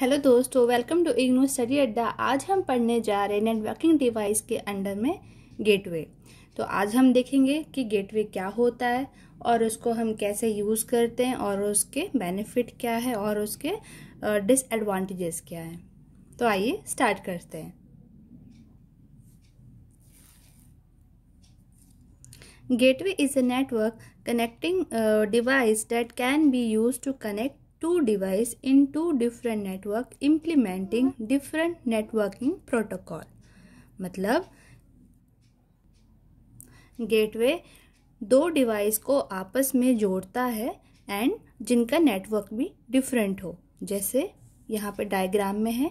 Hello दोस्तों welcome to IGNOU study अड्डा आज हम पढ़ने जा रहे हैं नेटवर्किंग डिवाइस के अंडर में गेटवे तो आज हम देखेंगे कि गेटवे क्या होता है और उसको हम कैसे यूज़ करते हैं और उसके बेनिफिट क्या है और उसके डिसएडवांटेजेस क्या है तो आइए स्टार्ट करते हैं gateway is a network connecting device that can be use to connect two device in two different network implementing different networking protocol मतलब gateway दो डिवाइस को आपस में जोड़ता है एंड जिनका नेटवर्क भी डिफरेंट हो जैसे यहाँ पे डायग्राम में है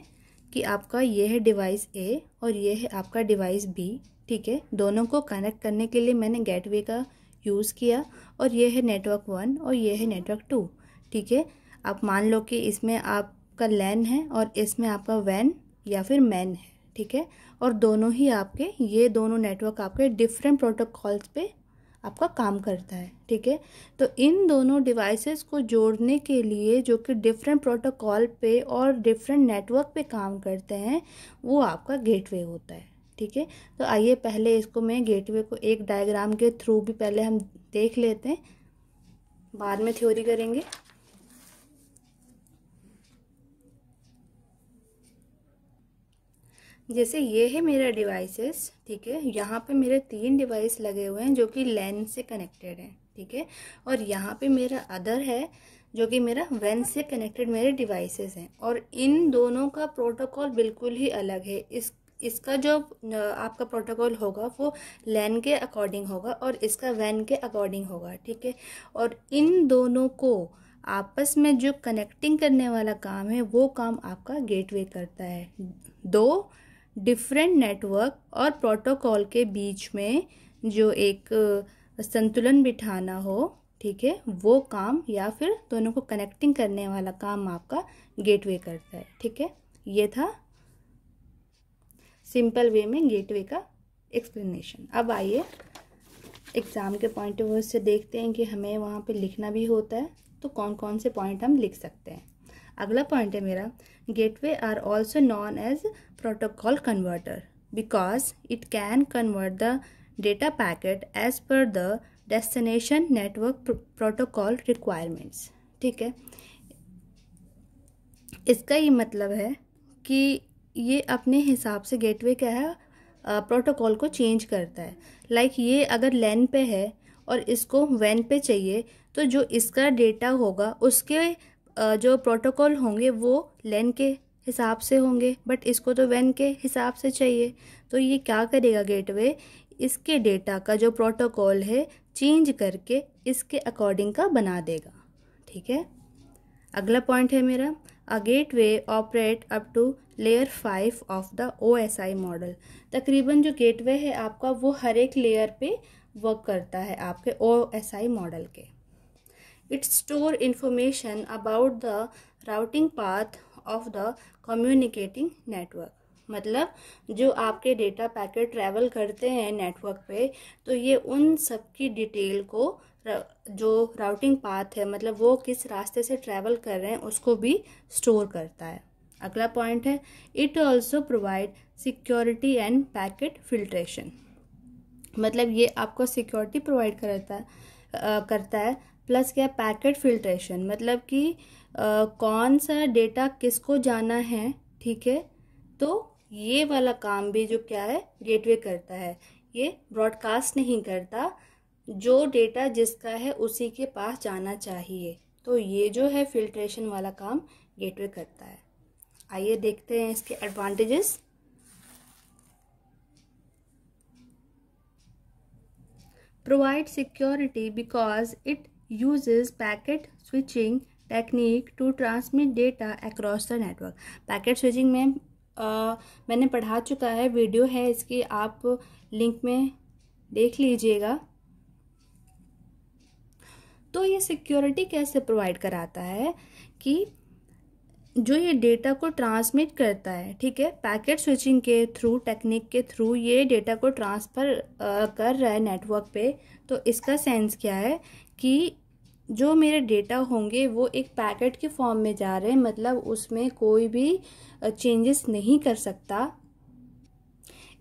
कि आपका ये है डिवाइस ए और ये है आपका डिवाइस बी ठीक है दोनों को कनेक्ट करने के लिए मैंने गेटवे का यूज़ किया और ये है नेटवर्क वन और ये है नेटवर्क टू ठीक है आप मान लो कि इसमें आपका लैन है और इसमें आपका वैन या फिर मैन है ठीक है और दोनों ही आपके ये दोनों नेटवर्क आपके डिफरेंट प्रोटोकॉल्स पे आपका काम करता है ठीक है तो इन दोनों डिवाइसेस को जोड़ने के लिए जो कि डिफरेंट प्रोटोकॉल पे और डिफरेंट नेटवर्क पे काम करते हैं वो आपका गेटवे होता है ठीक है तो आइए पहले इसको मैं गेटवे को एक डायग्राम के थ्रू भी पहले हम देख लेते हैं बाद में थ्योरी करेंगे जैसे ये है मेरा डिवाइसेस ठीक है यहाँ पे मेरे तीन डिवाइस लगे हुए हैं जो कि लैन से कनेक्टेड हैं ठीक है थीके? और यहाँ पे मेरा अदर है जो कि मेरा वैन से कनेक्टेड मेरे डिवाइसेस हैं और इन दोनों का प्रोटोकॉल बिल्कुल ही अलग है इस इसका जो आपका प्रोटोकॉल होगा वो लैन के अकॉर्डिंग होगा और इसका वैन के अकॉर्डिंग होगा ठीक है और इन दोनों को आपस में जो कनेक्टिंग करने वाला काम है वो काम आपका गेटवे करता है दो डिफरेंट नेटवर्क और प्रोटोकॉल के बीच में जो एक संतुलन बिठाना हो ठीक है वो काम या फिर दोनों को कनेक्टिंग करने वाला काम आपका गेटवे करता है ठीक है ये था सिंपल वे में गेटवे का एक्सप्लेनेशन अब आइए एग्ज़ाम के पॉइंट ऑफ व्यू से देखते हैं कि हमें वहाँ पे लिखना भी होता है तो कौन कौन से पॉइंट हम लिख सकते हैं अगला पॉइंट है मेरा gateway are also known as protocol converter because it can convert the data packet as per the destination network protocol requirements ठीक है इसका ये मतलब है कि ये अपने हिसाब से गेटवे क्या है प्रोटोकॉल को चेंज करता है लाइक like ये अगर लैन पे है और इसको वैन पे चाहिए तो जो इसका डेटा होगा उसके जो प्रोटोकॉल होंगे वो लेन के हिसाब से होंगे बट इसको तो वैन के हिसाब से चाहिए तो ये क्या करेगा गेटवे इसके डेटा का जो प्रोटोकॉल है चेंज करके इसके अकॉर्डिंग का बना देगा ठीक है अगला पॉइंट है मेरा a gateway operate up to layer five of the O S I model तकरीबन जो गेट वे है आपका वो हर एक लेयर पे वर्क करता है आपके ओ एस आई मॉडल के It store information about the routing path of the communicating network. मतलब जो आपके डेटा पैकेट ट्रैवल करते हैं नेटवर्क पे तो ये उन सब की डिटेल को जो राउटिंग पाथ है मतलब वो किस रास्ते से ट्रैवल कर रहे हैं उसको भी स्टोर करता है अगला पॉइंट है it also provide security and packet filtration मतलब ये आपको सिक्योरिटी प्रोवाइड करता है करता है प्लस क्या पैकेट फिल्ट्रेशन मतलब कि कौन सा डेटा किसको जाना है ठीक है तो ये वाला काम भी जो क्या है गेटवे करता है ये ब्रॉडकास्ट नहीं करता जो डेटा जिसका है उसी के पास जाना चाहिए तो ये जो है फिल्ट्रेशन वाला काम गेटवे करता है आइए देखते हैं इसके advantages provide security because it uses packet switching technique to transmit data across the network. Packet switching में आ, मैंने पढ़ा चुका है वीडियो है इसकी आप लिंक में देख लीजिएगा तो ये सिक्योरिटी कैसे प्रोवाइड कराता है कि जो ये डेटा को ट्रांसमिट करता है ठीक है पैकेट स्विचिंग के थ्रू टेक्निक के थ्रू ये डेटा को ट्रांसफ़र कर रहा है नेटवर्क पे तो इसका सेंस क्या है कि जो मेरे डेटा होंगे वो एक पैकेट के फॉर्म में जा रहे हैं मतलब उसमें कोई भी चेंजेस नहीं कर सकता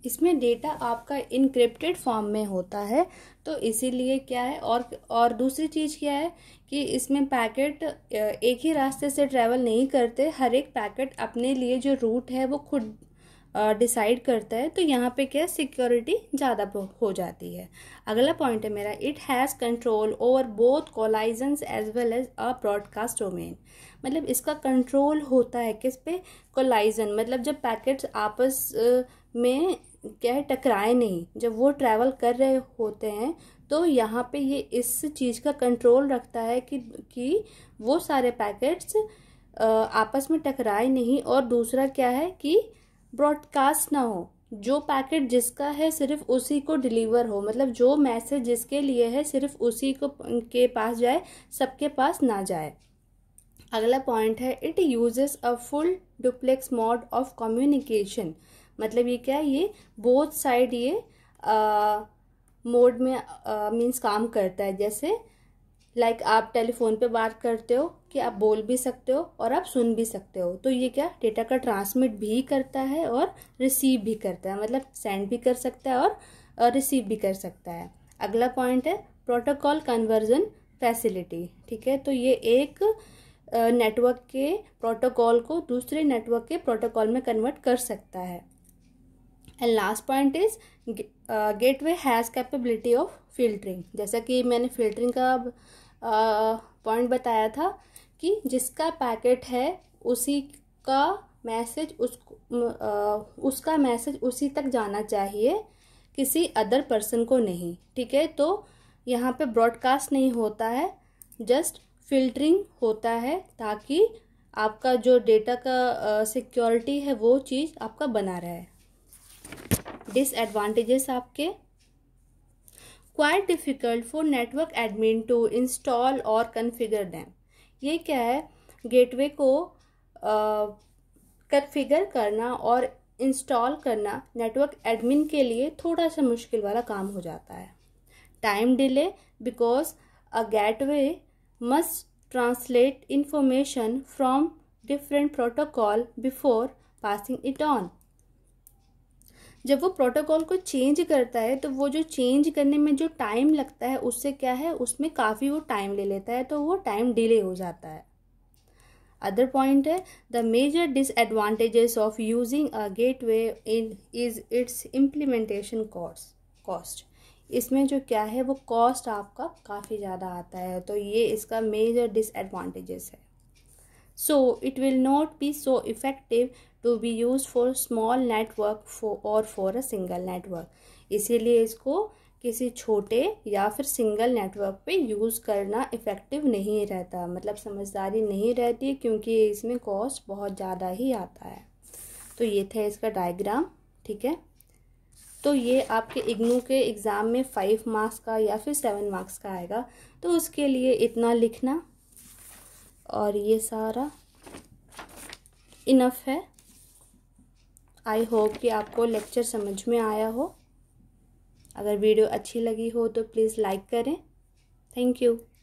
इसमें डेटा आपका इनक्रिप्टेड फॉर्म में होता है तो इसीलिए क्या है और और दूसरी चीज़ क्या है कि इसमें पैकेट एक ही रास्ते से ट्रैवल नहीं करते हर एक पैकेट अपने लिए जो रूट है वो खुद डिसाइड करता है तो यहाँ पे क्या सिक्योरिटी ज़्यादा हो जाती है अगला पॉइंट है मेरा it has control over both collisions as well as a broadcast domain मतलब इसका कंट्रोल होता है किस पे कोलाइजन मतलब जब पैकेट्स आपस में क्या है टकराए नहीं जब वो ट्रैवल कर रहे होते हैं तो यहाँ पे ये इस चीज़ का कंट्रोल रखता है कि कि वो सारे पैकेट्स आपस में टकराए नहीं और दूसरा क्या है कि ब्रॉडकास्ट ना हो जो पैकेट जिसका है सिर्फ उसी को डिलीवर हो मतलब जो मैसेज जिसके लिए है सिर्फ उसी को के पास जाए सबके पास ना जाए अगला पॉइंट है it uses a full duplex mode of communication मतलब ये क्या है ये बोथ साइड ये मोड में मीन्स काम करता है जैसे लाइक like आप टेलीफोन पे बात करते हो कि आप बोल भी सकते हो और आप सुन भी सकते हो तो ये क्या डेटा का ट्रांसमिट भी करता है और रिसीव भी करता है मतलब सेंड भी कर सकता है और रिसीव भी कर सकता है अगला पॉइंट है प्रोटोकॉल कन्वर्जन फैसिलिटी ठीक है तो ये एक नेटवर्क के प्रोटोकॉल को दूसरे नेटवर्क के प्रोटोकॉल में कन्वर्ट कर सकता है and last point is gateway has capability of filtering जैसा कि मैंने फिल्टरिंग का पॉइंट uh, बताया था कि जिसका पैकेट है उसी का मैसेज उस uh, उसका मैसेज उसी तक जाना चाहिए किसी अदर पर्सन को नहीं ठीक है तो यहाँ पे ब्रॉडकास्ट नहीं होता है जस्ट फिल्टरिंग होता है ताकि आपका जो डेटा का सिक्योरिटी uh, है वो चीज़ आपका बना रहे डिसएडवांटेजेस आपके quite difficult for network admin to install और कन्फिगर दैम ये क्या है गेटवे को कन्फिगर करना और इंस्टॉल करना नेटवर्क एडमिन के लिए थोड़ा सा मुश्किल वाला काम हो जाता है time delay because a gateway must translate information from different protocol before passing it on जब वो प्रोटोकॉल को चेंज करता है तो वो जो चेंज करने में जो टाइम लगता है उससे क्या है उसमें काफ़ी वो टाइम ले लेता है तो वो टाइम डिले हो जाता है अदर पॉइंट है the major disadvantages of using a gateway in is its implementation cost cost इसमें जो क्या है वो कॉस्ट आपका काफ़ी ज़्यादा आता है तो ये इसका मेजर डिसएडवांटेजेस है so it will not be so effective to be used for small network for or for a single network इसीलिए इसको किसी छोटे या फिर सिंगल नेटवर्क पे यूज़ करना इफ़ेक्टिव नहीं रहता मतलब समझदारी नहीं रहती क्योंकि इसमें कॉस्ट बहुत ज़्यादा ही आता है तो ये था इसका डायग्राम ठीक है तो ये आपके इग्नू के एग्ज़ाम में फाइव मार्क्स का या फिर सेवन मार्क्स का आएगा तो उसके लिए इतना लिखना और ये सारा इनफ है आई होप कि आपको लेक्चर समझ में आया हो अगर वीडियो अच्छी लगी हो तो प्लीज़ लाइक करें थैंक यू